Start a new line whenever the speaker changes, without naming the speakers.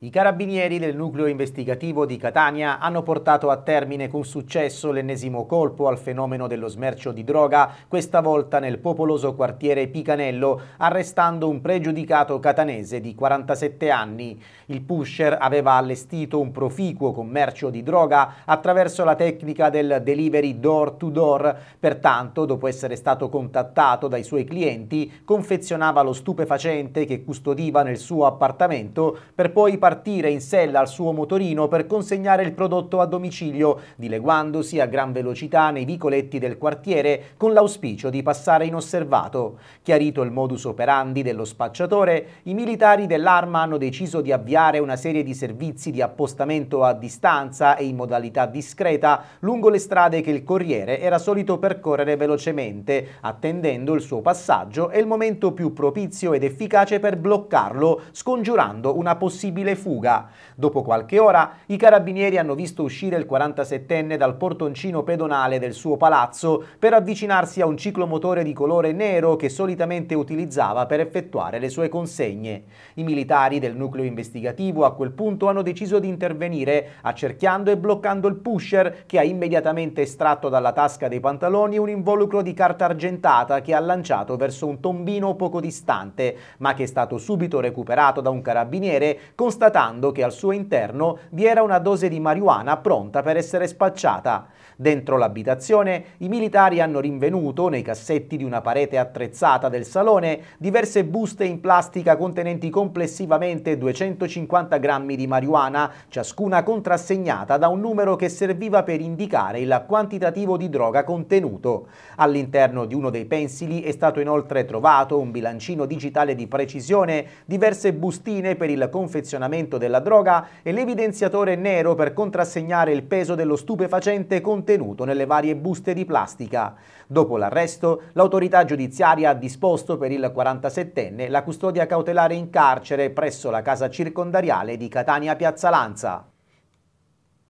I carabinieri del nucleo investigativo di Catania hanno portato a termine con successo l'ennesimo colpo al fenomeno dello smercio di droga, questa volta nel popoloso quartiere Picanello, arrestando un pregiudicato catanese di 47 anni. Il pusher aveva allestito un proficuo commercio di droga attraverso la tecnica del delivery door to door, pertanto dopo essere stato contattato dai suoi clienti confezionava lo stupefacente che custodiva nel suo appartamento per poi partire in sella al suo motorino per consegnare il prodotto a domicilio, dileguandosi a gran velocità nei vicoletti del quartiere con l'auspicio di passare inosservato. Chiarito il modus operandi dello spacciatore, i militari dell'arma hanno deciso di avviare una serie di servizi di appostamento a distanza e in modalità discreta lungo le strade che il corriere era solito percorrere velocemente, attendendo il suo passaggio e il momento più propizio ed efficace per bloccarlo, scongiurando una possibile fuga. Dopo qualche ora i carabinieri hanno visto uscire il 47enne dal portoncino pedonale del suo palazzo per avvicinarsi a un ciclomotore di colore nero che solitamente utilizzava per effettuare le sue consegne. I militari del nucleo investigativo a quel punto hanno deciso di intervenire accerchiando e bloccando il pusher che ha immediatamente estratto dalla tasca dei pantaloni un involucro di carta argentata che ha lanciato verso un tombino poco distante, ma che è stato subito recuperato da un carabiniere constatando constatando che al suo interno vi era una dose di marijuana pronta per essere spacciata. Dentro l'abitazione i militari hanno rinvenuto, nei cassetti di una parete attrezzata del salone, diverse buste in plastica contenenti complessivamente 250 grammi di marijuana, ciascuna contrassegnata da un numero che serviva per indicare il quantitativo di droga contenuto. All'interno di uno dei pensili è stato inoltre trovato un bilancino digitale di precisione, diverse bustine per il confezionamento trafficamento della droga e l'evidenziatore nero per contrassegnare il peso dello stupefacente contenuto nelle varie buste di plastica. Dopo l'arresto, l'autorità giudiziaria ha disposto per il 47enne la custodia cautelare in carcere presso la casa circondariale di Catania Piazza Lanza.